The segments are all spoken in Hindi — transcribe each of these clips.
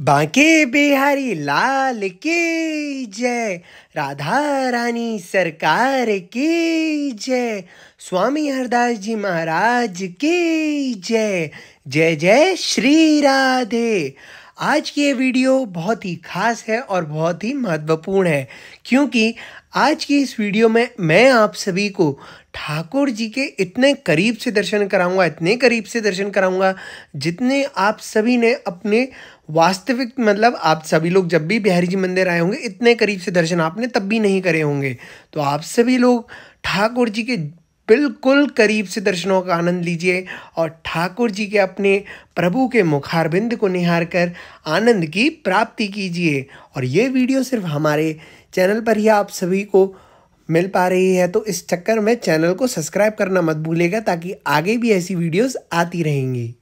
बांके बिहारी लाल की जय राधा रानी सरकार की जय स्वामी हरदास जी महाराज की जय जय जय श्री राधे आज की ये वीडियो बहुत ही खास है और बहुत ही महत्वपूर्ण है क्योंकि आज की इस वीडियो में मैं आप सभी को ठाकुर जी के इतने करीब से दर्शन कराऊंगा इतने करीब से दर्शन कराऊंगा जितने आप सभी ने अपने वास्तविक मतलब आप सभी लोग जब भी बिहारी जी मंदिर आए होंगे इतने करीब से दर्शन आपने तब भी नहीं करे होंगे तो आप सभी लोग ठाकुर जी के बिल्कुल करीब से दर्शनों का आनंद लीजिए और ठाकुर जी के अपने प्रभु के मुखारबिंद को निहार कर आनंद की प्राप्ति कीजिए और ये वीडियो सिर्फ हमारे चैनल पर ही आप सभी को मिल पा रही है तो इस चक्कर में चैनल को सब्सक्राइब करना मत भूलेगा ताकि आगे भी ऐसी वीडियोस आती रहेंगी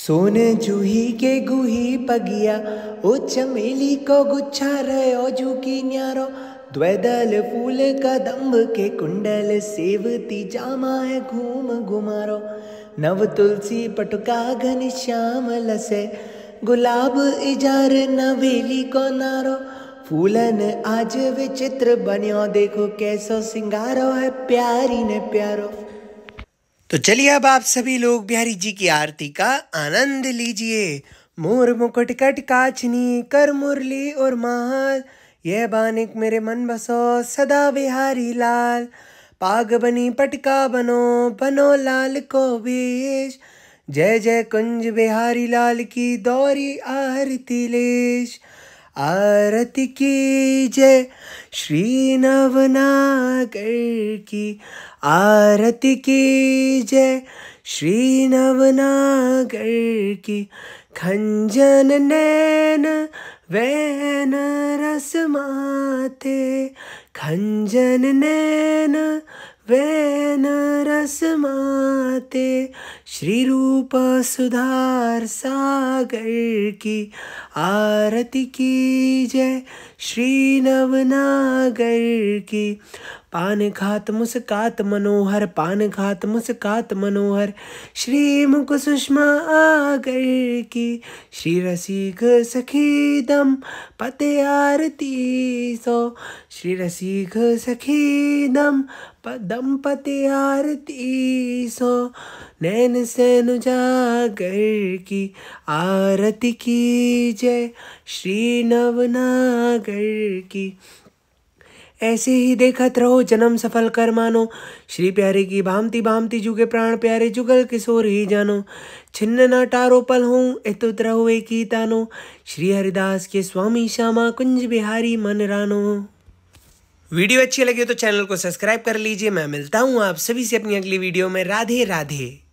सोन जूही के गुही पगिया ओ चमेली को गुच्छा रहे ओ झुकी न्यारो द्वैदल फूल कदम्ब के कुंडल सेवती जामा है घूम घुमारो नव तुलसी पटुका घन श्याम लसे गुलाब इजार नवेली को नारो फूलन आज विचित्र बनियो देखो कैसो सिंगारो है प्यारी ने प्यारो तो चलिए अब आप सभी लोग बिहारी जी की आरती का आनंद लीजिए मोर मुकुट कट काचनी कर मुरली और महाल ये बानिक मेरे मन बसो सदा बिहारी लाल पाग बनी पटका बनो बनो लाल को वेश जय जय कुंज बिहारी लाल की दौरी आरती लेश आरती की जय श्री नवनागर की आरती की जय श्री नवनागर की खंजन नैन वैन रस माते खंजन नैन वैन माते श्री रूप की आरती की जय श्री नवनागर की पान खात मुस्कात मनोहर पान खात मुस्कात मनोहर श्री मुख सुषमा आगर की श्री रसिक सखी दम पते आरती सो श्री रसिक सखी दम पदम पते आरती सो नैन सैन जागर की आरती की जय श्री नवनागर की ऐसे ही देखत रहो जन्म सफल कर मानो श्री प्यारे की भामती भामती जुगे प्राण प्यारे जुगल किशोर ही जानो छिन्न न टारो पल हूँ इतुत रहो एक ही तानो श्री हरिदास के स्वामी श्यामा कुंज बिहारी मन रानो वीडियो अच्छी लगी तो चैनल को सब्सक्राइब कर लीजिए मैं मिलता हूँ आप सभी से अपनी अगली वीडियो में राधे राधे